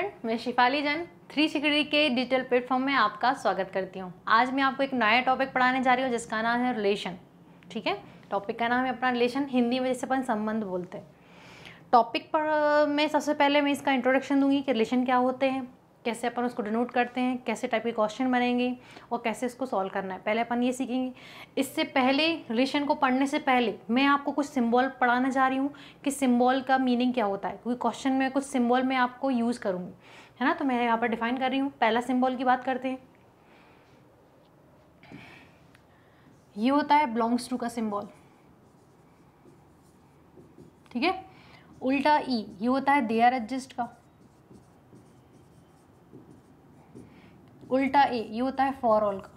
Friend मैं शिफाली जन three security के डिजिटल प्लेटफॉर्म में आपका स्वागत करती हूँ आज मैं आपको एक नया टॉपिक पढ़ाने जा रही हूँ जिसका नाम है रिलेशन ठीक है टॉपिक का नाम है अपना रिलेशन हिंदी में जैसे अपन संबंध बोलते हैं टॉपिक पर मैं सबसे पहले मैं इसका इंट्रोडक्शन दूंगी कि रिलेशन क्या होते हैं कैसे अपन उसको डिनोट करते हैं कैसे टाइप के क्वेश्चन बनेंगे और कैसे इसको सॉल्व करना है पहले अपन ये सीखेंगे इससे पहले रिलेशन को पढ़ने से पहले मैं आपको कुछ सिम्बॉल पढ़ाना चाह रही हूँ कि सिम्बॉल का मीनिंग क्या होता है क्योंकि क्वेश्चन में कुछ सिम्बॉल मैं आपको यूज़ करूँगी है ना तो मैं यहाँ पर डिफाइन कर रही हूँ पहला सिम्बॉल की बात करते हैं ये होता है बिलोंग्स टू का सिम्बॉल ठीक है उल्टा ई e, ये होता है दे आर एडजस्ट का उल्टा ए ये होता है फॉर ऑल का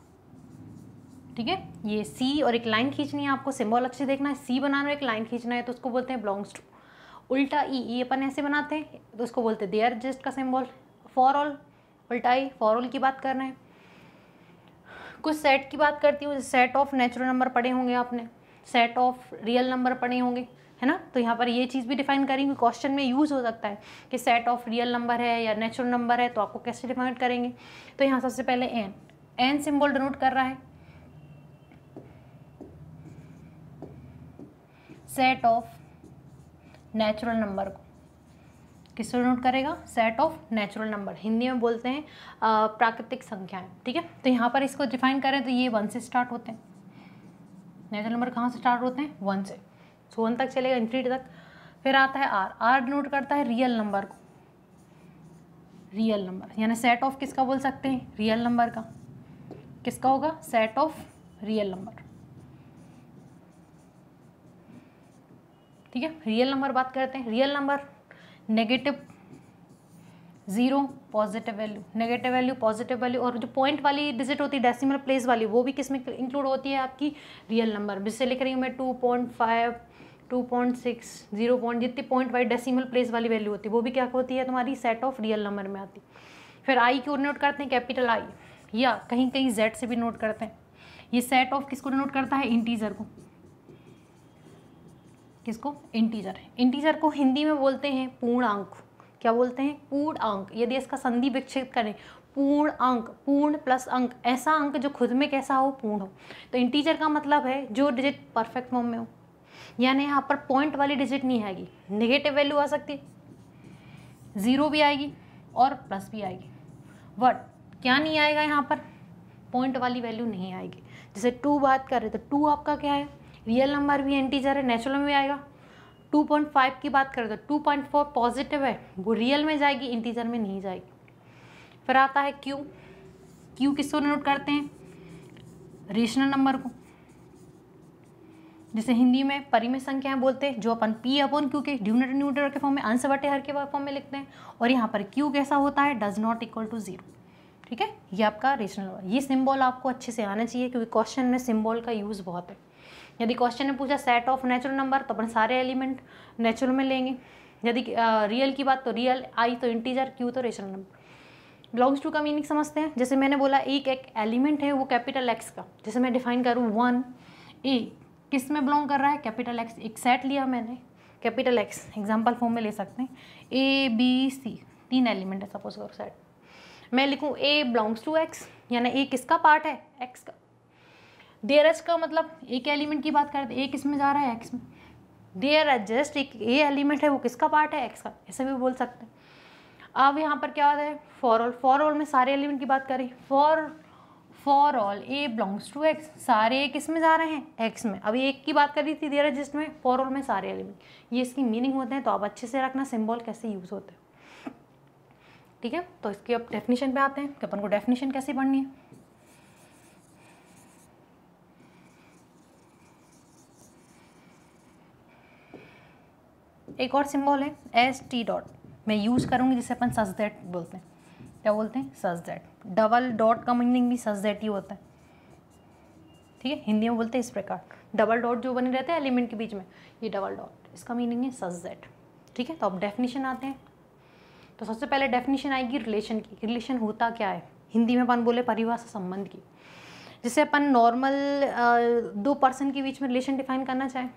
ठीक है ये सी और एक लाइन खींचनी है आपको सिंबल अच्छे देखना है सी बनाना है एक लाइन खींचना है तो उसको बोलते हैं बिलोंग्स टू उल्टा ई e, ये e अपन ऐसे बनाते हैं तो उसको बोलते हैं देयर जस्ट का सिंबल फॉर ऑल उल्टा ई फॉर ऑल की बात कर रहे हैं कुछ सेट की बात करती हूँ सेट ऑफ नेचुरल नंबर पढ़े होंगे आपने सेट ऑफ रियल नंबर पढ़े होंगे है ना तो यहाँ पर ये चीज़ भी डिफाइन करेंगे क्वेश्चन में यूज़ हो सकता है कि सेट ऑफ रियल नंबर है या नेचुरल नंबर है तो आपको कैसे डिफाइन करेंगे तो यहाँ सबसे पहले एन एन सिम्बल डिनोट कर रहा है सेट ऑफ नेचुरल नंबर को किस नोट करेगा set of natural number Hindi में बोलते हैं प्राकृतिक संख्याएं ठीक है तो यहाँ पर इसको डिफाइन करें तो ये वन से स्टार्ट होते हैं नेचुरल नंबर कहाँ से स्टार्ट होते हैं वन से सो वन तक चलेगा इन्फिनिटी तक फिर आता है आर आर डिनोट करता है रियल नंबर को रियल नंबर यानी सेट ऑफ किसका बोल सकते हैं रियल नंबर का किसका होगा सेट ऑफ रियल नंबर ठीक है रियल नंबर बात करते हैं real number negative zero positive value negative value positive value और जो पॉइंट वाली डिजिट होती है डेसिमल प्लेस वाली वो भी किस में इंक्लूड होती है आपकी रियल नंबर जिससे लिख रही हूँ मैं two point five two point six zero point जितनी पॉइंट वाइज डेसिमल प्लेस वाली वैल्यू होती है वो भी क्या होती है तुम्हारी सेट ऑफ रियल नंबर में आती फिर आई क्यों नोट करते हैं कैपिटल आई या कहीं कहीं जेड से भी नोट करते हैं ये सेट ऑफ किसको नोट करता है इंटीजर को किसको इंटीजर इंटीजर को हिंदी में बोलते हैं पूर्ण अंक क्या बोलते हैं पूर्ण अंक यदि इसका संधि विक्षेप करें पूर्ण अंक पूर्ण प्लस अंक ऐसा अंक जो खुद में कैसा हो पूर्ण हो तो इंटीजर का मतलब है जो डिजिट परफेक्ट फॉर्म में हो यानी यहाँ पर पॉइंट वाली डिजिट नहीं आएगी नेगेटिव वैल्यू आ सकती है ज़ीरो भी आएगी और प्लस भी आएगी बट क्या नहीं आएगा यहाँ पर पॉइंट वाली वैल्यू नहीं आएगी जैसे टू बात कर रहे तो टू आपका क्या है रियल नंबर भी एंटीजर है नेचुरल में भी आएगा 2.5 की बात करें तो 2.4 पॉजिटिव है वो रियल में जाएगी इंटीजर में नहीं जाएगी फिर आता है क्यू क्यू किसको नोट करते हैं रेशनल नंबर को जिसे हिंदी में परिमेय संख्याएं बोलते हैं जो अपन पी अपन क्यू के ड्यूनेटर न्यूटर के फॉर्म में आंसर बटे हर के फॉर्म में लिखते हैं और यहाँ पर क्यू कैसा होता है does not equal to zero ठीक है ये आपका नंबर ये सिंबल आपको अच्छे से आना चाहिए क्योंकि क्वेश्चन में सिंबल का यूज़ बहुत है यदि क्वेश्चन ने पूछा सेट ऑफ नेचुरल नंबर तो अपन सारे एलिमेंट नेचुरल में लेंगे यदि रियल की बात तो रियल आई तो इंटीजर क्यू तो रेशनल नंबर बिलोंग्स टू का मीनिंग समझते हैं जैसे मैंने बोला एक एक एलिमेंट है वो कैपिटल एक्स का जैसे मैं डिफाइन करूँ वन ए e, किस में बिलोंग कर रहा है कैपिटल एक्स एक सेट लिया मैंने कैपिटल एक्स एग्जाम्पल फॉर्म में ले सकते हैं ए बी सी तीन एलिमेंट है सपोज करो सेट मैं लिखूँ ए बिलोंग्स टू एक्स यानी ए किसका पार्ट है एक्स का देयर एच का मतलब एक एलिमेंट की बात करें तो ए किस में जा रहा है एक्स में देयर एच जस्ट एक ए एलिमेंट है वो किसका पार्ट है एक्स का ऐसे भी बोल सकते हैं अब यहाँ पर क्या होता है फॉर ऑल फॉर ऑल में सारे एलिमेंट की बात करें for for all A belongs to X सारे किस में जा रहे हैं एक्स में अभी एक की बात कर रही थी दियर रजिस्ट में फॉर ऑल में सारे एलिमेंट ये इसकी मीनिंग होते हैं तो आप अच्छे से रखना सिम्बॉल कैसे यूज़ होते हैं ठीक है तो इसके अब डेफिनेशन पे आते हैं कि अपन को डेफिनेशन कैसे पढ़नी है एक और सिंबल है एस टी डॉट मैं यूज़ करूंगी जिसे अपन सजदेट बोलते हैं क्या बोलते हैं सच दैट डबल डॉट का मीनिंग भी सच दैट ही होता है ठीक है हिंदी में बोलते हैं इस प्रकार डबल डॉट जो बने रहते हैं एलिमेंट के बीच में ये डबल डॉट इसका मीनिंग है सच दैट ठीक है तो अब डेफिनेशन आते हैं तो सबसे पहले डेफिनेशन आएगी रिलेशन की रिलेशन होता क्या है हिंदी में अपन बोले परिभाषा संबंध की जिसे अपन नॉर्मल दो पर्सन के बीच में रिलेशन डिफाइन करना चाहें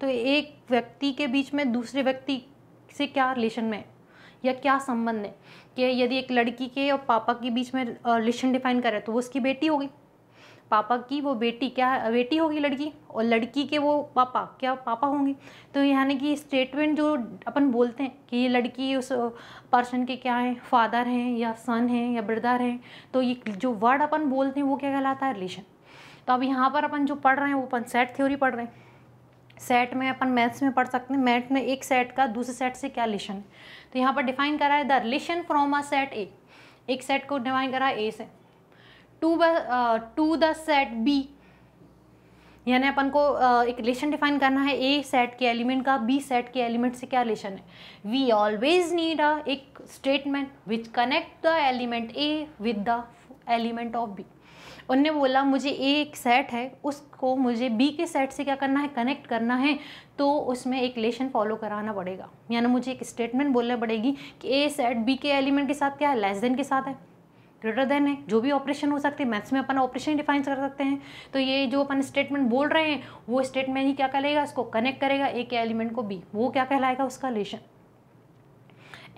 तो एक व्यक्ति के बीच में दूसरे व्यक्ति से क्या रिलेशन में या क्या संबंध है कि यदि एक लड़की के और पापा के बीच में रिलेशन डिफाइन करें तो वो उसकी बेटी होगी पापा की वो बेटी क्या है बेटी होगी लड़की और लड़की के वो पापा क्या पापा होंगे तो यानी कि स्टेटमेंट जो अपन बोलते हैं कि ये लड़की उस पर्सन के क्या हैं फादर हैं या सन हैं या ब्रदर हैं तो ये जो वर्ड अपन बोलते हैं वो क्या कहलाता है रिलेशन तो अब यहाँ पर अपन जो पढ़ रहे हैं वो अपन सेट थ्योरी पढ़ रहे हैं सेट में अपन मैथ्स में पढ़ सकते हैं मैथ में एक सेट का दूसरे सेट से क्या रिलेशन तो यहाँ पर डिफाइन करा है the relation from a set A एक सेट को डिफाइन करा है ए से to to the set B यानी अपन को uh, एक रिलेशन डिफाइन करना है ए सेट के एलिमेंट का बी सेट के एलिमेंट से क्या रिलेशन है वी ऑलवेज नीड अ एक statement which connect the element A with the element of B उनने बोला मुझे ए एक सेट है उसको मुझे बी के सेट से क्या करना है कनेक्ट करना है तो उसमें एक लेशन फॉलो कराना पड़ेगा यानी मुझे एक स्टेटमेंट बोलना पड़ेगी कि ए सेट बी के एलिमेंट के साथ क्या है लेस देन के साथ है ग्रेटर देन है जो भी ऑपरेशन हो सकते हैं मैथ्स में अपन ऑपरेशन डिफाइन कर सकते हैं तो ये जो अपन स्टेटमेंट बोल रहे हैं वो स्टेटमेंट ही क्या करेगा इसको कनेक्ट करेगा ए के एलिमेंट को बी वो क्या कहलाएगा उसका लेशन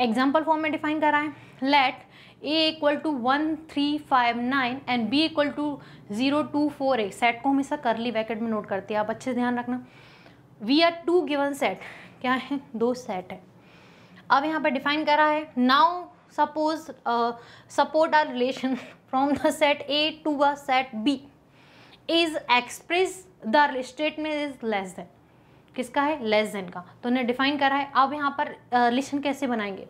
एग्जाम्पल फॉर्म में डिफाइन करा है let A equal to one three five nine and B equal to zero two four A set को हमेशा कर ली वैकेट में नोट करते हैं आप अच्छे से ध्यान रखना we are two given set क्या है दो सेट है अब यहाँ पर डिफाइन करा है now suppose support R relation from the set A to a set B is express the statement is less than किसका है लेस देन का तो उन्हें डिफाइन करा है अब यहाँ पर लिशन कैसे बनाएंगे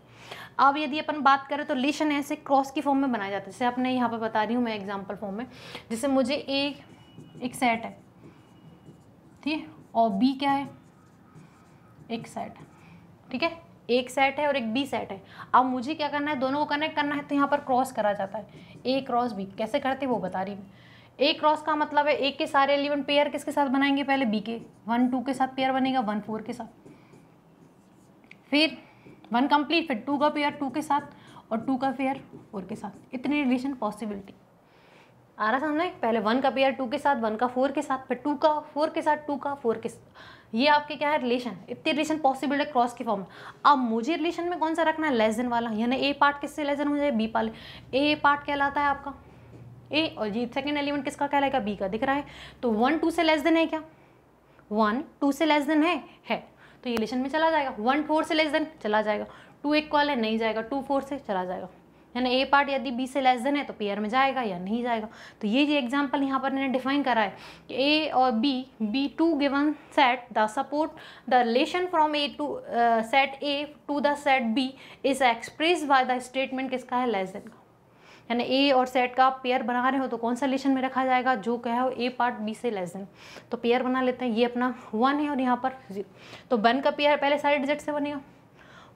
अब यदि अपन बात करें तो लिशन ऐसे क्रॉस की फॉर्म में बनाया जाता है जैसे अपने यहाँ पर बता रही हूँ मैं एग्जाम्पल फॉर्म में जैसे मुझे एक एक सेट है ठीक है और बी क्या है एक सेट ठीक है एक सेट है और एक बी सेट है अब मुझे क्या करना है दोनों को कनेक्ट करना है तो यहाँ पर क्रॉस करा जाता है ए क्रॉस बी कैसे करते हैं वो बता रही हूँ ए क्रॉस का मतलब है ए के सारे एलिमेंट पेयर किसके साथ बनाएंगे पहले बी के वन टू के साथ पेयर बनेगा वन फोर के साथ फिर वन कंप्लीट फिर टू का पेयर टू के साथ और टू का पेयर फोर के साथ इतनी रिलेशन पॉसिबिलिटी आ रहा समझ पहले वन का पेयर टू के साथ वन का फोर के साथ फिर टू का फोर के साथ टू का फोर के साथ ये आपके क्या है रिलेशन इतने रिलेशन पॉसिबल है क्रॉस के फॉर्म में अब मुझे रिलेशन में कौन सा रखना है लेस देन वाला यानी ए पार्ट किससे लेस देन हो जाए बी पार्ट ए पार्ट कहलाता है आपका ए और ये सेकेंड एलिमेंट किसका कहलाएगा बी का दिख रहा है तो वन टू से लेस देन है क्या वन टू से लेस देन है है तो ये रिलेशन में चला जाएगा वन फोर से लेस देन चला जाएगा टू एक कॉल है नहीं जाएगा टू फोर से चला जाएगा यानी ए पार्ट यदि बी से लेस देन है तो पेयर में जाएगा या नहीं जाएगा तो ये जो एग्जाम्पल यहाँ पर मैंने डिफाइन करा है कि ए और B be two given set the support the relation from A to set A to the set B is express by the statement किसका है लेस देन का यानी ए और सेट का आप पेयर बना रहे हो तो कौन सा रिलेशन में रखा जाएगा जो कहे हो ए पार्ट बी से लेस देन तो पेयर बना लेते हैं ये अपना वन है और यहाँ पर जीरो तो वन का पेयर पहले सारे डिजिट से बनेगा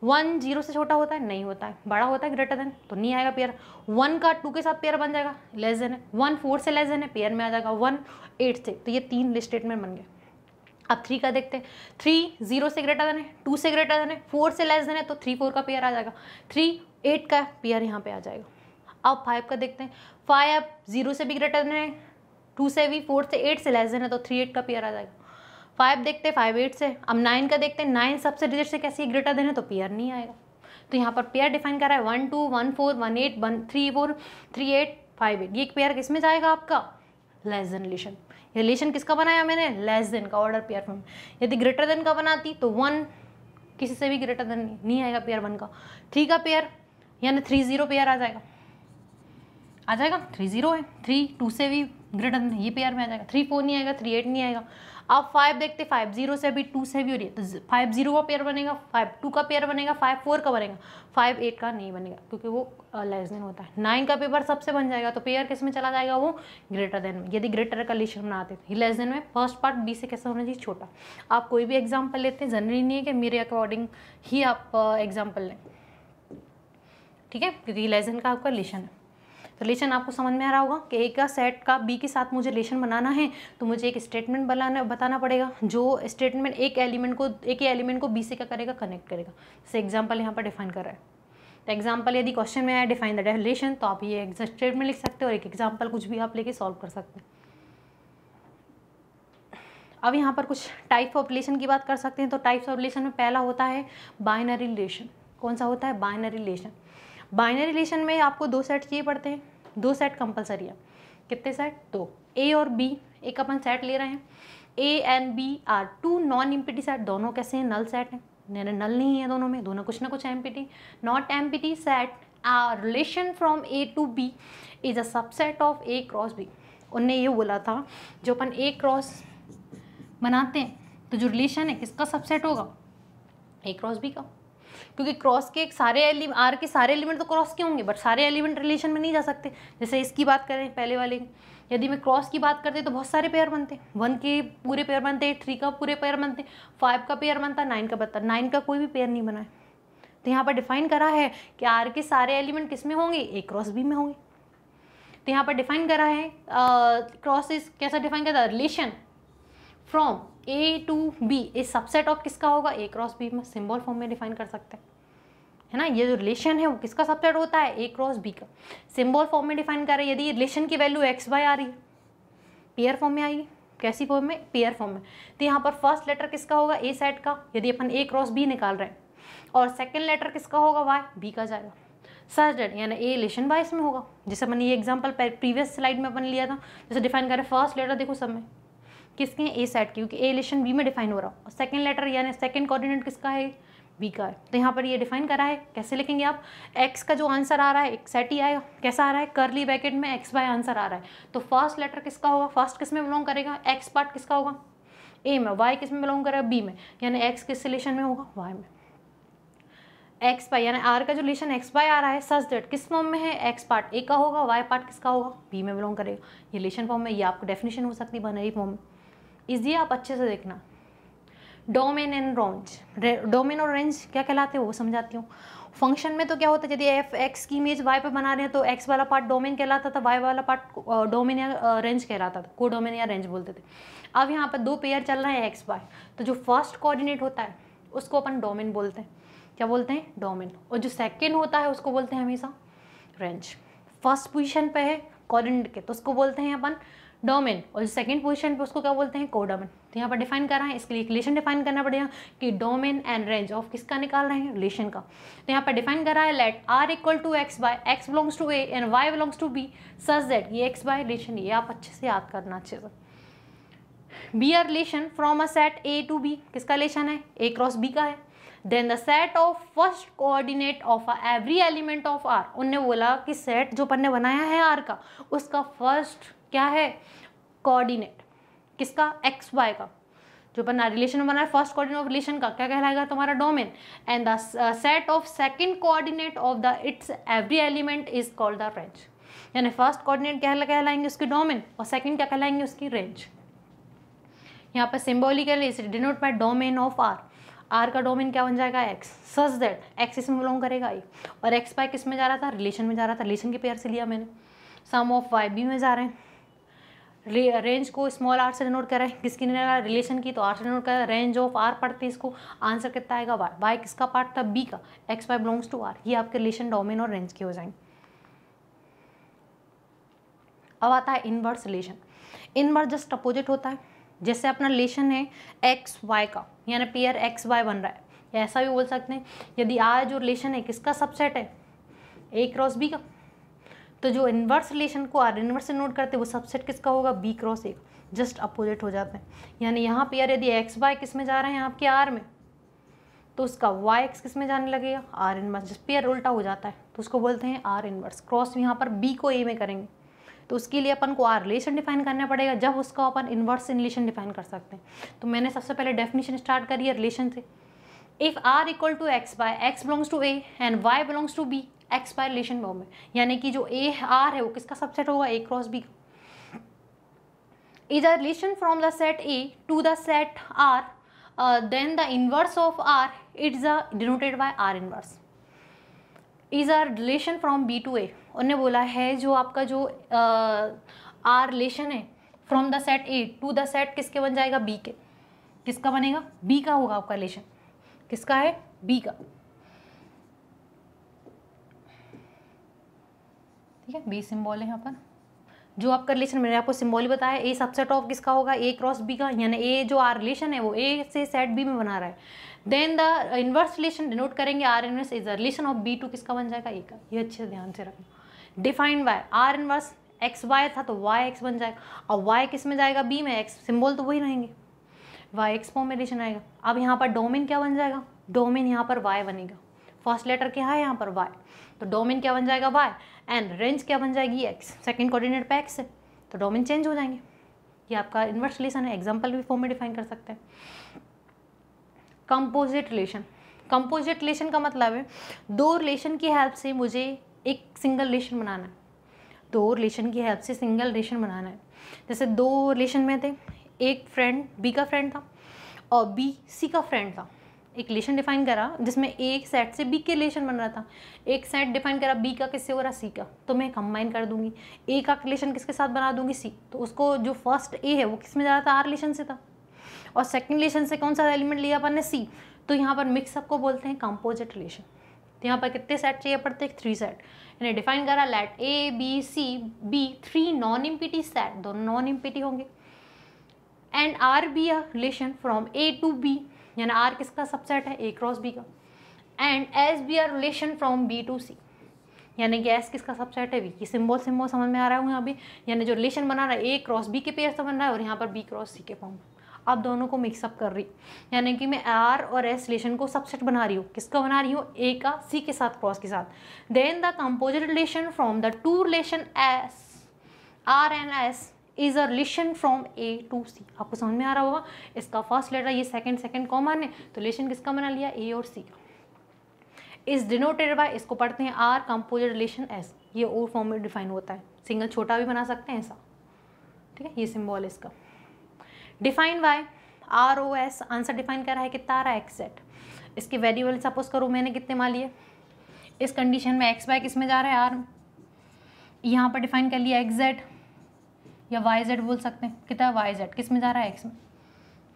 वन जीरो से छोटा होता है नहीं होता है बड़ा होता है ग्रेटर देन तो नहीं आएगा पेयर वन का टू के साथ पेयर बन जाएगा लेस देन है वन फोर से लेस देन है पेयर में आ जाएगा वन एट से तो ये तीन स्टेटमेंट बन गए अब थ्री का देखते हैं थ्री जीरो से ग्रेटर देन है टू से ग्रेटर देन है फोर से लेस देन है तो थ्री फोर का पेयर आ जाएगा थ्री एट का पेयर यहाँ पे आ जाएगा अब फाइव का देखते हैं फाइव आप जीरो से भी ग्रेटर है टू से भी फोर से एट से लेस देन है तो थ्री एट का पेयर आ जाएगा फाइव देखते हैं फाइव एट से अब नाइन का देखते हैं नाइन सबसे डिजिट से कैसे ग्रेटर देन है तो पेयर नहीं आएगा तो यहाँ पर पेयर डिफाइन करा है one two one four one eight one three four three eight five eight ये एक पेयर किस में जाएगा आपका लेस देन रिलेशन रिलेशन किसका बनाया मैंने लेस देन का ऑर्डर पेयर फॉर्म यदि ग्रेटर देन का बनाती तो वन किसी से भी ग्रेटर देन नहीं आएगा पेयर वन का थ्री का पेयर यानी थ्री जीरो पेयर आ जाएगा आ जाएगा थ्री जीरो है थ्री टू से भी ग्रेटर ये पेयर में आ जाएगा थ्री फोर नहीं आएगा थ्री एट नहीं आएगा अब फाइव देखते फाइव जीरो से अभी टू से भी हो रही है तो फाइव जीरो का पेयर बनेगा फाइव टू का पेयर बनेगा फाइव फोर का बनेगा फाइव एट का नहीं बनेगा क्योंकि वो लेस देन होता है नाइन का पेपर सबसे बन जाएगा तो पेयर किस में चला जाएगा वो ग्रेटर देन में यदि ग्रेटर का लिस्ट बनाते हैं लेस देन में फर्स्ट पार्ट बी से कैसा होना चाहिए छोटा आप कोई भी एग्जाम्पल लेते हैं जरूरी नहीं है कि मेरे अकॉर्डिंग ही आप एग्जाम्पल लें ठीक है क्योंकि लेस देन का आपका लेशन है तो रिलेशन आपको समझ में आ रहा होगा कि ए का सेट का बी के साथ मुझे रिलेशन बनाना है तो मुझे एक स्टेटमेंट बनाना बताना पड़ेगा जो स्टेटमेंट एक एलिमेंट को एक ही एलिमेंट को बी से क्या करेगा कनेक्ट करेगा जैसे एग्जाम्पल यहाँ पर डिफाइन कर रहा है तो एग्जाम्पल यदि क्वेश्चन में आया डिफाइन द डेफिनेशन तो आप ये स्टेटमेंट लिख सकते हो और एक एग्जाम्पल कुछ भी आप लेके सॉल्व कर सकते हैं अब यहाँ पर कुछ टाइप ऑफ रिलेशन की बात कर सकते हैं तो टाइप्स ऑफ रिलेशन में पहला होता है बाइनरी रिलेशन कौन सा होता है बाइनरी रिलेशन बाइनरी रिलेशन में आपको दो सेट चाहिए पड़ते हैं दो सेट कंपलसरी है कितने सेट दो ए और बी एक अपन सेट ले रहे हैं A and B are two non एम सेट दोनों कैसे हैं नल सेट हैं नल नहीं है दोनों में दोनों कुछ ना कुछ M not M set R relation from A to B is a subset of A cross B उनने ये बोला था जो अपन ए क्रॉस बनाते हैं तो जो रिलेशन है किसका सबसेट होगा ए क्रॉस बी का क्योंकि क्रॉस के एक सारे एलिमेंट आर के सारे एलिमेंट तो क्रॉस के होंगे बट सारे एलिमेंट रिलेशन में नहीं जा सकते जैसे इसकी बात करें पहले वाले यदि मैं क्रॉस की बात करते तो बहुत सारे पेयर बनते वन के पूरे पेयर बनते थ्री का पूरे पेयर बनते फाइव का पेयर बनता नाइन का बनता नाइन का कोई भी पेयर नहीं बना है तो यहाँ पर डिफाइन करा है कि आर के सारे एलिमेंट किस में होंगे ए क्रॉस बी में होंगे तो यहाँ पर डिफाइन करा है क्रॉस uh, इज कैसा डिफाइन करता है relation from A to B A subset of किसका होगा ए क्रॉस बी में सिंबल फॉर्म में डिफाइन कर सकते हैं है ना ये जो रिलेशन है वो किसका सबसेट होता है ए क्रॉस बी का सिंबल फॉर्म में डिफाइन करें यदि रिलेशन की वैल्यू एक्स बाय आ रही है पेयर फॉर्म में आई कैसी फॉर्म में पेयर फॉर्म में तो यहाँ पर फर्स्ट लेटर किसका होगा ए सेट का यदि अपन ए क्रॉस बी निकाल रहे हैं और सेकेंड लेटर किसका होगा वाई बी का जाएगा सर्च डेट यानी ए रिलेशन वाई इसमें होगा जैसे मैंने ये एग्जाम्पल प्रीवियस स्लाइड में अपन लिया था जैसे डिफाइन करें फर्स्ट लेटर देखो सब में किसके ए सेट क्योंकि ए रिलेशन बी में डिफाइन हो रहा हो और सेकेंड लेटर यानी सेकेंड कोऑर्डिनेट किसका है बी का है तो यहाँ पर ये डिफाइन करा है कैसे लिखेंगे आप एक्स का जो आंसर आ रहा है एक सेट ही आएगा कैसा आ रहा है करली बैकेट में एक्स बाय आंसर आ रहा है तो फर्स्ट लेटर किसका होगा फर्स्ट किस में बिलोंग करेगा एक्स पार्ट किसका होगा ए में वाई किस में बिलोंग करेगा बी में यानी एक्स किस रिलेशन में होगा वाई में एक्स बाई यानी आर का जो रिलेशन एक्स बाई आ रहा है सच डेट किस फॉर्म में है एक्स पार्ट ए का होगा वाई पार्ट किसका होगा बी में बिलोंग करेगा ये रिलेशन फॉर्म में ये आपको डेफिनेशन हो सकती है बनरी फॉर्म में इजी आप अच्छे से देखना डोमेन एंड रेंज डोमेन और रेंज क्या कहलाते हैं वो समझाती हूँ फंक्शन में तो क्या होता है यदि एफ एक्स की इमेज वाई पे बना रहे हैं तो एक्स वाला पार्ट डोमेन कहलाता था वाई वाला पार्ट डोमेन या रेंज कहलाता था को डोमेन या रेंज बोलते थे अब यहाँ पर दो पेयर चल रहे हैं एक्स वाई तो जो फर्स्ट कोऑर्डिनेट होता है उसको अपन डोमेन बोलते हैं क्या बोलते हैं डोमेन और जो सेकेंड होता है उसको बोलते हैं हमेशा रेंज फर्स्ट पोजिशन पर है कोऑर्डिनेट के तो उसको बोलते हैं अपन डोमेन और जो सेकेंड पोजिशन पर उसको क्या बोलते हैं कोडोमेन तो यहाँ पर डिफाइन कर रहा है इसके लिए रिलेशन डिफाइन करना पड़ेगा कि डोमेन एंड रेंज ऑफ किसका निकाल रहे हैं रिलेशन का तो यहाँ पर डिफाइन कर रहा है let R equal to X by X belongs to A and Y belongs to B such that ये एक्स बाय रिलेशन ये आप अच्छे से याद करना अच्छे से B R relation from a set A to B किसका रिलेशन है ए क्रॉस बी का है then the set of first coordinate of every element of R उनने बोला कि सेट जो अपन ने बनाया है आर का उसका फर्स्ट क्या है कोऑर्डिनेट किसका एक्स वाई का जो बना रिलेशन बना है फर्स्ट कोऑर्डिनेट ऑफ रिलेशन का क्या कहलाएगा तुम्हारा domain and the set of second coordinate of the it's every element is called the range यानी फर्स्ट कोऑर्डिनेट क्या कहलाएंगे उसकी डोमेन और सेकंड क्या कहलाएंगे उसकी रेंज यहाँ पर symbolically is denote by domain of R R का डोमेन क्या बन जाएगा एक्स सच दैट एक्स इसमें बिलोंग करेगा आई और एक्स बाय किस में जा रहा था रिलेशन में जा रहा था रिलेशन के पेयर से लिया मैंने सम ऑफ वाई बी में जा रहे हैं रेंज को स्मॉल आर से डिनोट कर रहे हैं किसकी रिलेशन की तो आर से डिनोट कर रेंज ऑफ आर पढ़ते हैं इसको आंसर कितना आएगा वाई वाई किसका पार्ट था बी का X Y belongs to R ये आपके रिलेशन डोमेन और रेंज के हो जाएंगे अब आता है inverse relation inverse just opposite होता है जैसे अपना रिलेशन है एक्स वाई का यानी पेयर एक्स वाई बन रहा है ऐसा भी बोल सकते हैं यदि आर जो रिलेशन है किसका सबसेट है ए क्रॉस बी का तो जो इन्वर्स रिलेशन को आर इन्वर्स नोट करते हैं वो सबसेट किसका होगा B cross A just opposite हो जाते हैं यानी यहाँ पे यार यदि एक्स वाई किस में जा रहे हैं आपके आर में तो उसका वाई एक्स किस में जाने लगेगा आर इनवर्स जस्ट पेयर उल्टा हो जाता है तो उसको बोलते हैं आर इनवर्स क्रॉस यहाँ पर बी को ए में करेंगे तो उसके लिए अपन को आर रिलेशन डिफाइन करना पड़ेगा जब उसका अपन इनवर्स रिलेशन डिफाइन कर सकते हैं तो मैंने सबसे पहले डेफिनेशन स्टार्ट करी है रिलेशन से if R equal to X by X belongs to A and Y belongs to B एक्सपायरलेशन फॉर्म में यानी कि जो ए आर है वो किसका सबसेट होगा ए क्रॉस बी का is a relation from the set A to the set R then the inverse of R it is a denoted by R inverse is R relation from B to A उनने बोला है जो आपका जो R uh, relation है from the set A to the set किसके बन जाएगा बी के किसका बनेगा बी का होगा आपका रिलेशन किसका है बी का ठीक है बी सिम्बॉल है यहाँ पर जो आपका रिलेशन मैंने आपको सिम्बॉल बताया ए सबसेट ऑफ किसका होगा ए क्रॉस बी का यानी ए जो आर रिलेशन है वो ए से सेट बी में बना रहा है then the inverse relation denote करेंगे R inverse is relation of B to किसका बन जाएगा ए का ये अच्छे से ध्यान से रखना defined by R inverse X Y था तो वाई एक्स बन जाएगा और वाई किस में जाएगा बी में एक्स सिम्बॉल तो वही रहेंगे वाई एक्स फॉर्म में रिलेशन आएगा अब यहाँ पर डोमिन क्या बन जाएगा डोमिन यहाँ पर वाई बनेगा फर्स्ट लेटर क्या है यहाँ पर वाई तो डोमिन क्या बन जाएगा वाई एंड रेंज क्या बन जाएगी एक्स सेकेंड कोऑर्डिनेट पे एक्स है तो डोमेन चेंज हो जाएंगे ये आपका इन्वर्स रिलेशन है एग्जाम्पल भी फॉर्म में डिफाइन कर सकते हैं कंपोजिट रिलेशन कंपोजिट रिलेशन का मतलब है दो रिलेशन की हेल्प से मुझे एक सिंगल रिलेशन बनाना है दो रिलेशन की हेल्प से सिंगल रिलेशन बनाना है जैसे दो रिलेशन में थे एक फ्रेंड बी का फ्रेंड था और बी सी का फ्रेंड था एक रिलेशन डिफाइन करा जिसमें ए एक सेट से बी के रिलेशन बन रहा था एक सेट डिफाइन करा बी का किससे हो रहा सी का तो मैं कंबाइन कर दूंगी ए का रिलेशन किसके साथ बना दूंगी सी तो उसको जो फर्स्ट ए है वो किस में जा रहा था आर रिलेशन से था और सेकेंड रिलेशन से कौन सा एलिमेंट लिया अपन ने सी तो यहाँ पर मिक्सअप को बोलते हैं कंपोजिट रिलेशन तो यहाँ पर कितने सेट चाहिए पड़ते हैं थ्री सेट यानी डिफाइन करा let A B C B three non empty set दोनों नॉन इम्पिटी होंगे and R be a relation from A to B यानी आर किसका सबसेट है ए क्रॉस बी का and S be R relation from B to C यानी कि S किसका subset है बी की सिम्बॉल सिम्बॉल समझ में आ रहा हूँ यहाँ अभी यानी जो रिलेशन बना रहा है ए क्रॉस बी के पेयर से बन रहा है और यहाँ पर बी क्रॉस सी के फॉर्म अब दोनों को मिक्सअप कर रही यानी कि मैं आर और एस रिलेशन को सबसेट बना रही हूँ किसका बना रही हूँ ए का सी के साथ क्रॉस के साथ then the composite relation from the two relation S R and S is a relation from A to C आपको समझ में आ रहा होगा इसका फर्स्ट लेटर ये सेकंड सेकंड कॉमन है तो रिलेशन किसका बना लिया ए और सी का इज डिनोटेड बाय इसको पढ़ते हैं आर कंपोजर रिलेशन एस ये ओ फॉर्म में डिफाइन होता है सिंगल छोटा भी बना सकते हैं ऐसा ठीक है ये सिम्बॉल इसका define by R O S answer define कर रहा है कितना आ रहा है एक्सेट इसके वेरिएबल सपोज करो मैंने कितने मान लिए इस कंडीशन में एक्स बाय किस में जा रहा है आर यहाँ पर डिफाइन कर लिया एक्जेट या वाई जेड बोल सकते हैं कितना है वाई जेड किस में जा रहा है एक्स में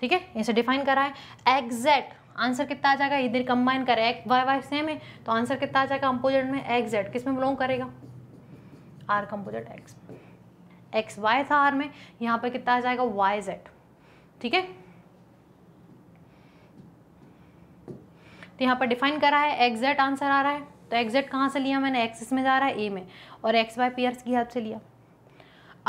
ठीक है इसे डिफाइन करा है एग्जैक्ट आंसर कितना आ जाएगा इधर कंबाइन करें एक्स वाई वाई सेम है तो आंसर कितना आ जाएगा कंपोजिट में एग्जैक्ट किस में बिलोंग करेगा R composite X X Y था आर में यहाँ पर कितना आ जाएगा वाई जेड ठीक है तो यहाँ पर डिफाइन करा है एग्जैक्ट आंसर आ रहा है तो एग्जैक्ट कहाँ से लिया मैंने एक्सिस में जा रहा है ए में और एक्स वाई पेयर्स की हेल्प से लिया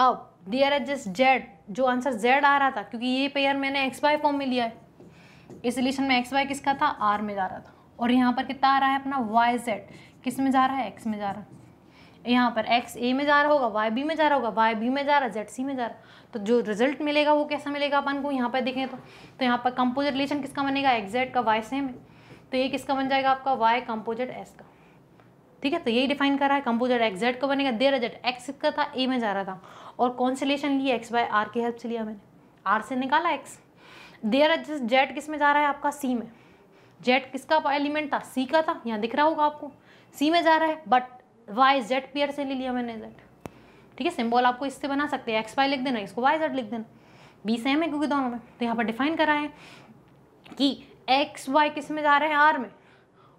अब दियर एज जस्ट जेड जो आंसर जेड आ रहा था क्योंकि ये पेयर मैंने एक्स वाई फॉर्म में लिया है इस रिलेशन में एक्स वाई किसका था आर में जा रहा था और यहाँ पर कितना आ रहा है अपना वाई जेड किस में जा रहा है एक्स में जा रहा है यहाँ पर एक्स ए में जा रहा होगा वाई बी में जा रहा होगा वाई बी में जा रहा है जेड सी में जा रहा तो जो रिजल्ट मिलेगा वो कैसा मिलेगा अपन को यहाँ पर देखें तो तो यहाँ पर कंपोजिट रिलेशन किसका बनेगा एक्स जेड का वाई सेम है तो ये किसका बन जाएगा आपका वाई कंपोजिट एस का ठीक है तो यही डिफाइन करा है कंपोजर एक्स जेड का बनेगा देर एजेट एक्स का था ए में जा रहा था और कॉन्सिलेशन लिया एक्स बाय आर की हेल्प से लिया मैंने आर से निकाला एक्स देर जेड किस में जा रहा है आपका सी में जेड किसका एलिमेंट था सी का था यहाँ दिख रहा होगा आपको सी में जा रहा है बट वाई जेड पेयर से ले लिया मैंने जेड ठीक है सिंबल आपको इससे बना सकते हैं एक्स वाई लिख देना इसको वाई जेड लिख देना बी सेम है क्योंकि दोनों में तो यहाँ पर डिफाइन करा है कि एक्स वाई किस में जा रहे हैं आर में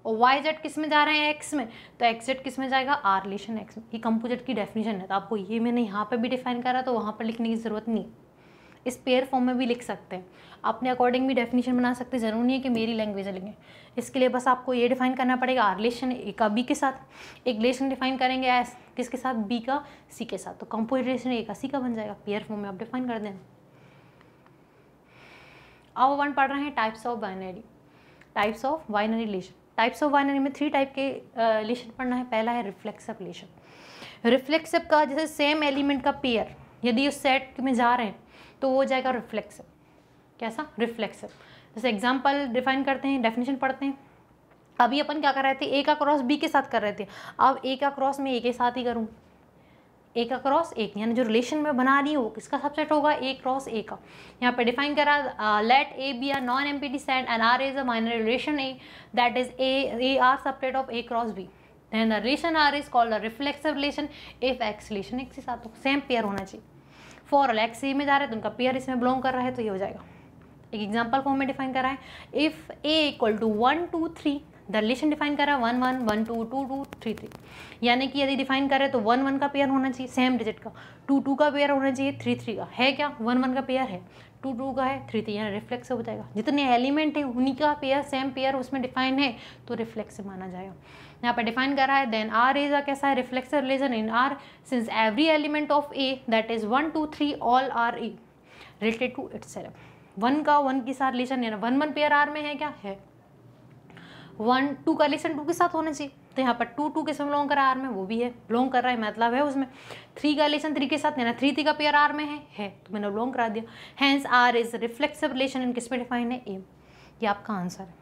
और वाई जेड किस में जा रहे हैं एक्स में तो एक्स जेड किस में जाएगा आर रिलेशन एक्स में ये कंपोजिट की डेफिनेशन है तो आपको ये मैंने यहाँ पर भी डिफाइन करा तो वहाँ पर लिखने की ज़रूरत नहीं इस पेयर फॉर्म में भी लिख सकते हैं अपने अकॉर्डिंग भी डेफिनेशन बना सकते हैं ज़रूरी नहीं है कि मेरी लैंग्वेज लिखें इसके लिए बस आपको ये डिफाइन करना पड़ेगा आर रिलेशन ए का बी के साथ एक रिलेशन डिफाइन करेंगे एस किसके साथ बी का सी के साथ तो कंपोजिट रिलेशन ए का सी का बन जाएगा पेयर फॉर्म में आप डिफाइन कर देना अब वन पढ़ रहे हैं types of binary types of binary relation types of binary में थ्री टाइप के लेशन पढ़ना है पहला है रिफ्लेक्सिव लेशन रिफ्लेक्सिव का जैसे सेम एलिमेंट का पेयर यदि उस सेट में जा रहे हैं तो वो जाएगा रिफ्लेक्सिव कैसा रिफ्लेक्सिव जैसे एग्जाम्पल डिफाइन करते हैं डेफिनेशन पढ़ते हैं अभी अपन क्या कर रहे थे ए का क्रॉस बी के साथ कर रहे थे अब ए का क्रॉस मैं ए के साथ ही करूँ ए का क्रॉस एक यानी जो रिलेशन में बना रही हूँ वो किसका सबसेट होगा ए क्रॉस ए का यहाँ पे डिफाइन करा let A B R non empty set and R is a minor relation A that is A A R subset of A cross B then the relation R is called a reflexive relation if X relation X के साथ same तो pair होना चाहिए for all x सी में जा रहे हैं तो उनका पेयर इसमें बिलोंग कर रहा है तो ये हो जाएगा एक एग्जाम्पल फॉर्म में डिफाइन करा है if A equal to one two three the relation define करा one one one two two two three three यानी कि यदि डिफाइन करें तो वन वन का पेयर होना चाहिए सेम डिजिट का टू टू का पेयर होना चाहिए थ्री थ्री का है क्या वन वन का पेयर है टू टू का है थ्री थ्री यानी रिफ्लेक्स हो जाएगा जितने एलिमेंट हैं उन्हीं का पेयर सेम पेयर उसमें डिफाइन है तो रिफ्लेक्स माना जाएगा यहाँ पर डिफाइन करा है देन आर इज अ कैसा है reflex relation in R since every element of A that is one two three all R A related to its one का वन के साथ रिलेशन यानी वन वन पेयर आर में है क्या है वन टू का रिलेशन टू के साथ होना चाहिए तो यहाँ पर टू टू के साथ बिलोंग है आर में वो भी है बिलोंग कर रहा है मतलब है उसमें थ्री का रिलेशन थ्री के साथ है ना थ्री थ्री का पेयर आर में है है तो मैंने बिलोंग करा दिया hence R is reflexive relation in किस में डिफाइन है एम ये आपका आंसर है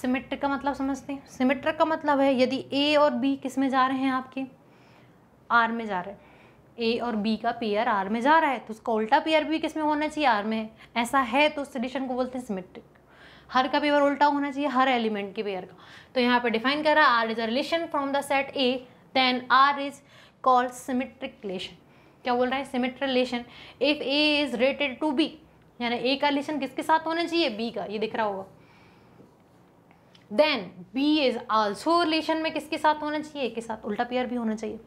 सिमेट्रिक का मतलब समझते हैं सिमेट्रिक का मतलब है यदि ए और बी किस में जा रहे हैं आपके आर में जा रहे हैं ए और बी का पेयर आर में जा रहा है तो उसका उल्टा पेयर भी किस में होना चाहिए आर में ऐसा है तो उस रिलेशन को बोलते हैं सिमेट्रिक हर का पेयर उल्टा होना चाहिए हर एलिमेंट के पेयर का तो यहाँ पर डिफाइन कर रहा है R is a relation from the set A then R is called symmetric relation क्या बोल रहा है symmetric relation if A is related to B यानी ए का रिलेशन किसके साथ होना चाहिए बी का ये दिख रहा होगा then B is also relation में किसके साथ होना चाहिए ए के साथ उल्टा पेयर भी होना चाहिए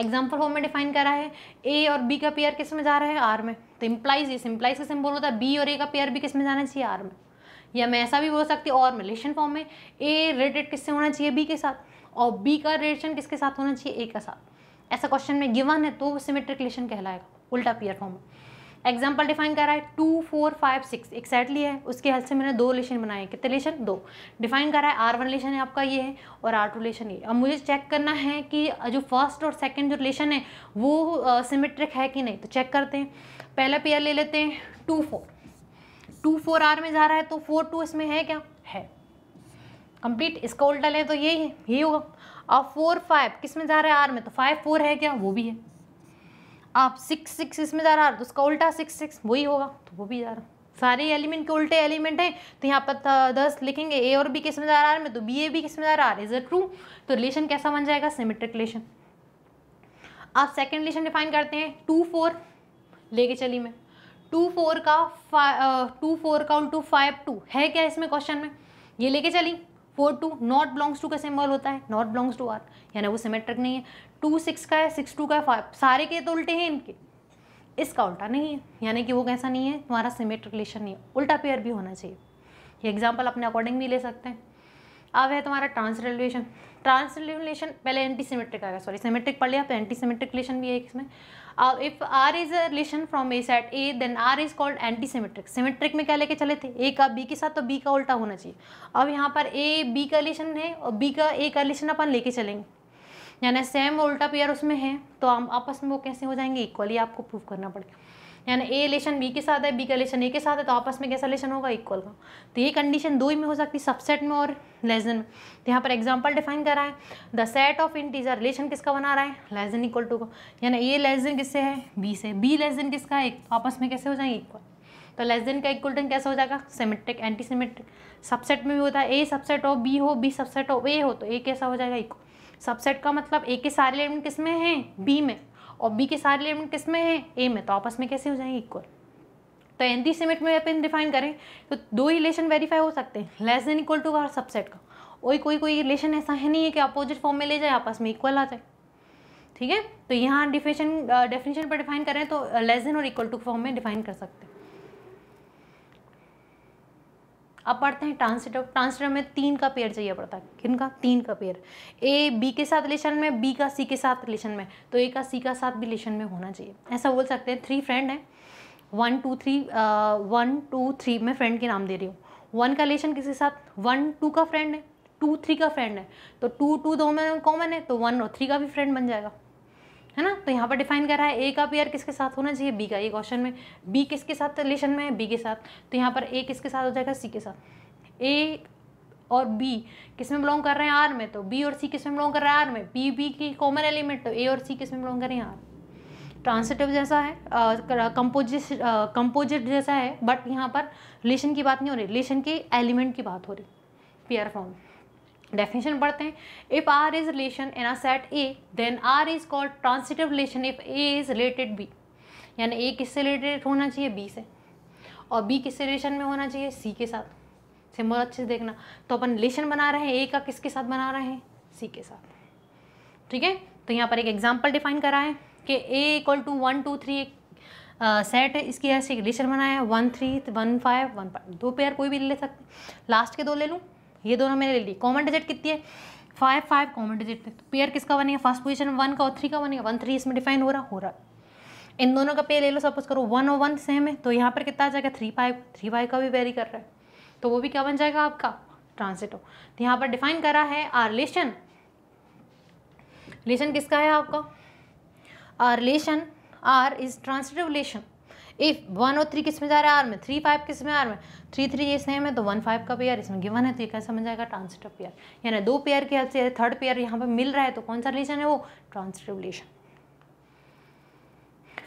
एग्जाम्पल फॉर्म में डिफाइन करा है ए और बी का पेयर किस में जा रहा है आर में तो इम्प्लाइज इस इम्प्लाइज का सिंबल होता है बी और ए का पेयर भी किस में जाना चाहिए आर में या मैं ऐसा भी बोल सकती हूँ और रिलेशन फॉर्म में ए रिलेटेड किससे होना चाहिए बी के साथ और बी का रिलेशन किसके साथ होना चाहिए ए के साथ ऐसा क्वेश्चन में गिवन है तो सिमेट्रिक रिलेशन कहलाएगा उल्टा पियर फॉर्म में एग्जाम्पल डिफाइन करा है two four five six exactly है उसके हल से मैंने दो रिलेशन बनाए कितने रिलेशन दो डिफाइन करा है आर वन रिलेशन है आपका ये है और आर टू रिलेशन ये अब मुझे चेक करना है कि जो फर्स्ट और सेकंड जो रिलेशन है वो सिमेट्रिक है कि नहीं तो चेक करते हैं पहला पेयर ले लेते हैं two four two four R में जा रहा है तो फोर टू इसमें है क्या है कंप्लीट इसका उल्टा लें तो यही है यही होगा अब फोर फाइव किस में जा रहा है आर में तो फाइव फोर है क्या वो भी है आप सिक्स सिक्स इसमें जा रहा है तो उसका उल्टा सिक्स सिक्स वही होगा तो वो भी जा रहा सारे एलिमेंट के उल्टे एलिमेंट है तो यहाँ पर दस लिखेंगे ए और बी किस में जा रहा है में तो बी ए बी किस में जा रहा है इज ट्रू तो रिलेशन कैसा बन जाएगा सिमेट्रिक रिलेशन आप सेकेंड रिलेशन डिफाइन करते हैं टू फोर लेके चली मैं टू फोर का फाइव टू फोर का टू फाइव टू है क्या इसमें क्वेश्चन में ये लेके चली four two not belongs to का सिंबल होता है नॉट बिलोंग्स टू आर यानी वो सिमेट्रिक नहीं है टू सिक्स का है सिक्स टू का है फाइव सारे के तो उल्टे हैं इनके इसका उल्टा नहीं है यानी कि वो कैसा नहीं है तुम्हारा सिमेट्रिक रिलेशन नहीं है उल्टा पेयर भी होना चाहिए ये एग्जाम्पल अपने अकॉर्डिंग भी ले सकते हैं अब है तुम्हारा ट्रांस रिलेशन ट्रांस रिलेशन पहले एंटी सिमेट्रिक आएगा सॉरी सिमेट्रिक पढ़ लिया तो एंटी सिमेट्रिक रिलेशन भी है इसमें uh, if R is relation from A set A then R is called anti symmetric symmetric में क्या लेके चले थे ए का बी के साथ तो बी का उल्टा होना चाहिए अब यहाँ पर ए बी का रिलेशन है और बी का ए का रिलेशन अपन लेके चलेंगे यानी सेम उल्टा पेयर उसमें है तो हम आपस में वो कैसे हो जाएंगे इक्वली आपको प्रूव करना पड़ेगा यानी ए रिलेशन बी के साथ है बी का रिलेशन ए के साथ है तो आपस में कैसा रिलेशन होगा इक्वल का तो ये कंडीशन दो ही में हो सकती है सबसेट में और लेजन में तो यहाँ पर एग्जाम्पल डिफाइन करा है the set of integer relation किसका बना रहा है लेजन इक्वल टू का यानी ए लेजन किससे है बी से बी लेजन किसका है तो आपस में कैसे हो जाएंगे इक्वल तो लेस देन का इक्वल टन कैसे हो जाएगा सेमेट्रिक एंटी सेमेट्रिक सबसेट में भी होता है ए सबसेट हो बी हो बी सबसेट हो ए हो तो ए कैसा हो जाएगा इक्वल सबसेट का मतलब ए के सारे एलिमेंट किस में हैं बी में और बी के सारे एलिमेंट किस में हैं ए में तो आपस में कैसे हो जाएंगे इक्वल तो दी सीमेंट में अपन डिफाइन करें तो दो ही रिलेशन वेरीफाई हो सकते हैं लेस देन इक्वल टू का और सबसेट का वही कोई कोई रिलेशन ऐसा है नहीं है कि अपोजिट फॉर्म में ले जाए आपस में इक्वल आ जाए ठीक है तो यहाँ डिफिनेशन डेफिनेशन पर डिफाइन करें तो लेस देन और इक्वल टू फॉर्म में डिफाइन कर सकते हैं अब पढ़ते हैं ट्रांसिटिव ट्रांसिटिव में तीन का पेयर चाहिए पड़ता है किन का तीन का पेयर ए बी के साथ रिलेशन में बी का सी के साथ रिलेशन में तो ए का सी का साथ भी रिलेशन में होना चाहिए ऐसा बोल सकते हैं थ्री फ्रेंड हैं one two three one two three मैं फ्रेंड के नाम दे रही हूँ वन का रिलेशन किसके साथ वन टू का फ्रेंड है टू थ्री का फ्रेंड है तो टू टू दो में कॉमन है तो वन और थ्री का भी फ्रेंड बन जाएगा है ना तो यहाँ पर डिफाइन कर रहा है ए का पेयर किसके साथ होना चाहिए बी का ये क्वेश्चन में बी किसके साथ रिलेशन में है बी के साथ तो यहाँ पर ए किसके साथ हो जाएगा सी के साथ ए और बी किस में बिलोंग कर रहे हैं आर में तो बी और सी किस में बिलोंग कर रहा है आर में बी बी की कॉमन एलिमेंट तो ए और सी किस में बिलोंग कर रहे हैं आर तो ट्रांसिटिव तो जैसा है कंपोजिश कंपोजिट जैसा है बट यहाँ पर रिलेशन की बात नहीं हो रही रिलेशन के एलिमेंट की बात हो रही पेयर फॉर्म डेफिनेशन पढ़ते हैं if R is relation in a set A then R is called transitive relation if A is related B यानी ए किससे रिलेटेड होना चाहिए बी से और बी किससे रिलेशन में होना चाहिए सी के साथ सिंबल अच्छे से देखना तो अपन रिलेशन बना रहे हैं ए का किसके साथ बना रहे हैं सी के साथ ठीक है तो यहाँ पर एक एग्जाम्पल डिफाइन करा है कि A equal to one two three एक सेट है इसकी ऐसे एक रिलेशन बनाया है one three one five one five दो पेयर कोई भी ले सकते लास्ट के दो ले लूँ ये दोनों मैंने ले ली कॉमन डिजिट कितनी है फाइव फाइव कॉमन डिजिट तो पेयर किसका बनेगा फर्स्ट पोजिशन वन का और थ्री का बनेगा वन थ्री इसमें डिफाइन हो रहा हो रहा इन दोनों का पेयर ले लो सपोज करो वन और वन सेम है तो यहाँ पर कितना आ जाएगा थ्री फाइव थ्री फाइव का भी वेरी कर रहा है तो वो भी क्या बन जाएगा आपका ट्रांसिटिव तो यहाँ पर डिफाइन करा है आ रिलेशन रिलेशन किसका है आपका आ relation R is transitive relation if one और थ्री किस में जा रहा है आर में थ्री फाइव किस में आर में थ्री थ्री ये सेम है तो वन फाइव का पेयर इसमें गिवन है तो ये कैसे बन जाएगा ट्रांसिटिव पेयर यानी दो पेयर की हेल्प से थर्ड पेयर यहाँ पे मिल रहा है तो कौन सा रिलेशन है वो ट्रांसिटिव रिलेशन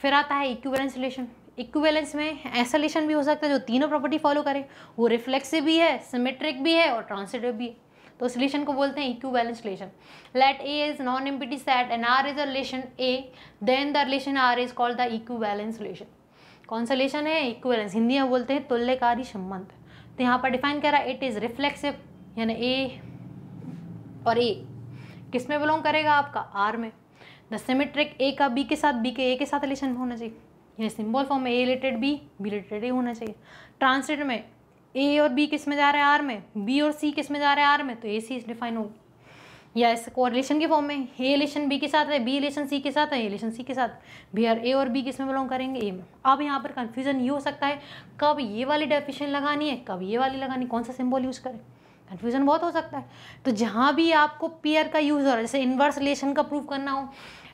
फिर आता है इक्विवेलेंस रिलेशन इक्विवेलेंस में ऐसा रिलेशन भी हो सकता है जो तीनों प्रॉपर्टी फॉलो करे वो रिफ्लेक्सिव भी है सिमेट्रिक भी है और ट्रांसिटिव भी है तो उस रिलेशन को बोलते हैं equivalence relation let A is non empty set and R is a relation A then the relation R is called the equivalence relation कौन सा कॉन्सलेशन है इक्वेलेंस हिंदी में बोलते हैं तुल्यकारी संबंध तो यहाँ पर डिफाइन कर रहा है इट इज़ रिफ्लेक्सिव यानी ए और ए किस में बिलोंग करेगा आपका आर में द सिमेट्रिक ए का बी के साथ बी के ए के साथ रिलेशन होना चाहिए यानी सिंबल फॉर्म में A related B B related A होना चाहिए ट्रांसलेट में ए और बी किस में जा रहे हैं आर में बी और सी किस में जा रहे हैं आर में तो ए सी डिफाइन होगी या इस कोरिलेशन के फॉर्म में ए रिलेशन बी के साथ है बी रिलेशन सी के साथ है ए रिलेशन सी के साथ बी आर ए और बी किस में बिलोंग करेंगे ए में अब यहाँ पर कन्फ्यूजन ये हो सकता है कब ये वाली डेफिनेशन लगानी है कब ये वाली लगानी कौन सा सिम्बॉल यूज़ करें कन्फ्यूजन बहुत हो सकता है तो जहाँ भी आपको पेयर का यूज़ हो रहा है जैसे इन्वर्स रिलेशन का प्रूव करना हो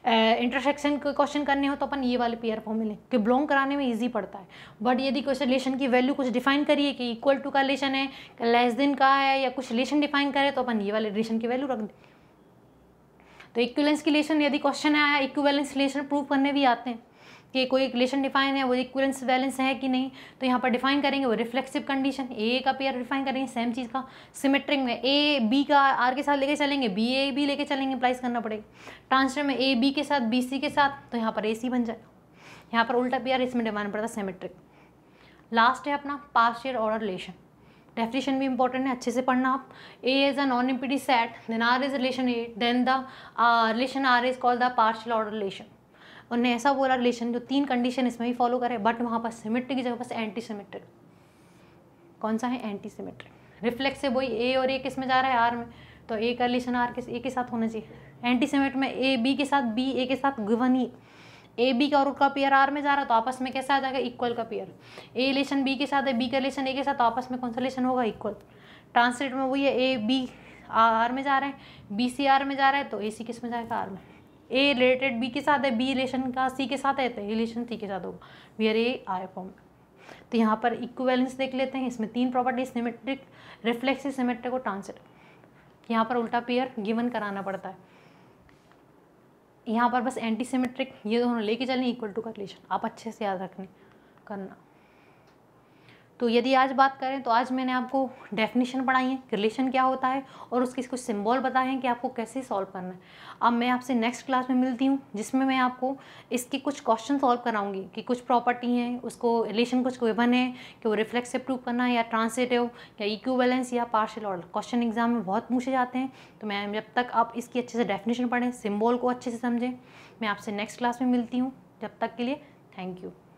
इंटरसेक्शन के क्वेश्चन करने हो तो अपन ये वाले पेयर फॉर्म में लें कि बिलोंग कराने में इजी पड़ता है बट यदि कुछ रिलेशन की वैल्यू कुछ डिफाइन करिए कि इक्वल टू का रिलेशन है लेस देन का है या कुछ रिलेशन डिफाइन करें तो अपन ये वाले रिलेशन की वैल्यू रख दें तो इक्वलेंस रिलेशन यदि क्वेश्चन आया इक्वलेंस रिलेशन प्रूव करने भी आते हैं कि कोई रिलेशन डिफाइन है वो इक्वलेंस बैलेंस है कि नहीं तो यहाँ पर डिफाइन करेंगे वो रिफ्लेक्सिव कंडीशन ए का पेयर डिफाइन करेंगे सेम चीज़ का सिमेट्रिक में ए बी का आर के साथ लेके चलेंगे बी ए बी लेके चलेंगे प्लाइस करना पड़ेगा ट्रांसफर में ए बी के साथ बी सी के साथ तो यहाँ पर ए सी बन जाएगा यहाँ पर उल्टा पेयर इसमें डिफाइन पड़ता है सिमेट्रिक लास्ट है अपना past year order relation definition भी इंपॉर्टेंट है अच्छे से पढ़ना आप A is a non empty set then R is relation A then the relation R is called the partial order relation उन्होंने ऐसा बोला रिलेशन जो तीन कंडीशन इसमें भी फॉलो करे बट वहाँ पर सिमेट्रिक की जगह पर एंटी सिमेट्रिक कौन सा है एंटी सिमेट्रिक रिफ्लेक्स से वही ए और ए किस में जा रहा है आर में तो ए का रिलेशन आर किस ए के साथ होना चाहिए एंटी सिमेट में ए बी के साथ बी ए के साथ गिवन ही e। ए बी का और का पेयर आर में जा रहा है तो आपस में कैसा आ जाएगा इक्वल का पेयर ए रिलेशन बी के साथ है बी का रिलेशन ए के साथ तो आपस में कौन सा रिलेशन होगा इक्वल ट्रांसलेट में वही है ए बी आर में जा रहे हैं बी सी आर में जा रहा है तो ए सी किस में जाएगा आर में ए रिलेटेड बी के साथ है बी रिलेशन का सी के साथ है तो ए रिलेशन सी के साथ होगा V R A R form तो यहाँ पर इक्वेलेंस देख लेते हैं इसमें तीन प्रॉपर्टी सिमेट्रिक रिफ्लेक्सिव सिमेट्रिक और ट्रांसलेट यहाँ पर उल्टा पेयर गिवन कराना पड़ता है यहाँ पर बस एंटी सीमेट्रिक ये दोनों लेके चलें इक्वल टू का रिलेशन आप अच्छे से याद रखने करना तो यदि आज बात करें तो आज मैंने आपको डेफिनेशन पढ़ाई है रिलेशन क्या होता है और उसके कुछ सिंबल बताए हैं कि आपको कैसे सॉल्व करना है अब मैं आपसे नेक्स्ट क्लास में मिलती हूँ जिसमें मैं आपको इसके कुछ क्वेश्चन सॉल्व कराऊंगी कि कुछ प्रॉपर्टी हैं उसको रिलेशन कुछ वेबन है कि वो रिफ्लेक्स प्रूव करना है या ट्रांसलेटिव या बैलेंस या पार्शल ऑर्डर क्वेश्चन एग्जाम में बहुत पूछे जाते हैं तो मैं जब तक आप इसकी अच्छे से डेफिनेशन पढ़ें सिम्बॉल को अच्छे से समझें मैं आपसे नेक्स्ट क्लास में मिलती हूँ जब तक के लिए थैंक यू